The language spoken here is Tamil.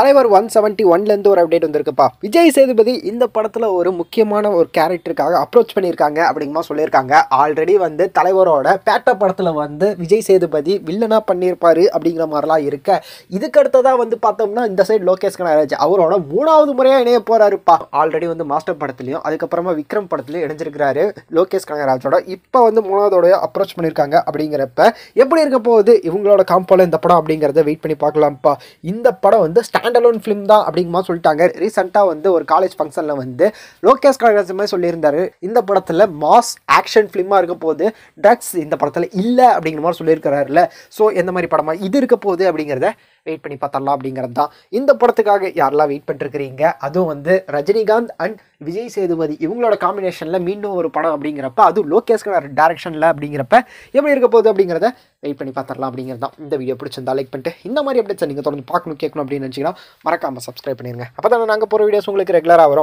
தலைவர் ஒன் செவன்ட்டி ஒன்லேருந்து ஒரு அப்டேட் வந்திருக்குப்பா விஜய் சேதுபதி இந்த படத்தில் ஒரு முக்கியமான ஒரு கேரக்டருக்காக அப்ரோச் பண்ணியிருக்காங்க அப்படிங்கமா சொல்லியிருக்காங்க ஆல்ரெடி வந்து தலைவரோட பேட்ட படத்தில் வந்து விஜய் சேதுபதி வில்லனாக பண்ணியிருப்பாரு அப்படிங்கிற மாதிரிலாம் இருக்க இதுக்கு அடுத்ததாக வந்து பார்த்தோம்னா இந்த சைடு லோகேஷ் கனகராஜ் அவரோட மூணாவது முறையாக இணைய போகிறாருப்பா ஆல்ரெடி வந்து மாஸ்டர் படத்துலையும் அதுக்கப்புறமா விக்ரம் படத்துலையும் இணைஞ்சிருக்கிறாரு லோகேஷ் கனகராஜோட இப்போ வந்து மூணாவதோட அப்ரோச் பண்ணியிருக்காங்க அப்படிங்கிறப்ப எப்படி இருக்க போகுது இவங்களோட காம்போல இந்த படம் அப்படிங்கிறத வெயிட் பண்ணி பார்க்கலாம்ப்பா இந்த படம் வந்து ஸ்டாண்ட் அலோன் ஃபிலிம் தான் அப்படிங்கமா சொல்லிட்டாங்க ரீசெண்டாக வந்து ஒரு காலேஜ் ஃபங்க்ஷனில் வந்து லோகேஷ் கனகராஜ் சொல்லியிருந்தாரு இந்த படத்தில் மாஸ் ஆக்ஷன் ஃபிலிமாக இருக்க போது ட்ரக்ஸ் இந்த படத்தில் இல்லை அப்படிங்கிற மாதிரி சொல்லியிருக்கிறாருல்ல ஸோ எந்த மாதிரி படமாக இது இருக்க போகுது அப்படிங்கிறத வெயிட் பண்ணி பார்த்தரலாம் அப்படிங்கிறது தான் இந்த படத்துக்காக யாரெல்லாம் வெயிட் பண்ணிருக்கிறீங்க அதுவும் வந்து ரஜினிகாந்த் அண்ட் விஜய் சேதுபதி இவங்களோட காம்பினேஷனில் மீண்டும் ஒரு படம் அப்படிங்கிறப்ப அதுவும் லோகேஷ்கர் டேரக்ஷனில் அப்படிங்கிறப்ப எப்படி இருக்க போகுது அப்படிங்கிறத வெயிட் பண்ணி பார்த்தரலாம் அப்படிங்கிறது தான் இந்த வீடியோ பிடிச்சிருந்தா லைக் பண்ணிட்டு இந்த மாதிரி அப்டேட்ஸ் நீங்கள் தொடர்ந்து பார்க்கணும் கேட்கணும் அப்படின்னு நினச்சிங்கன்னா மறக்காமல் சப்ஸ்கிரைப் பண்ணிடுங்க அப்போ தான் நாங்கள் போகிற வீடியோஸ் உங்களுக்கு ரெகுலராக வரும்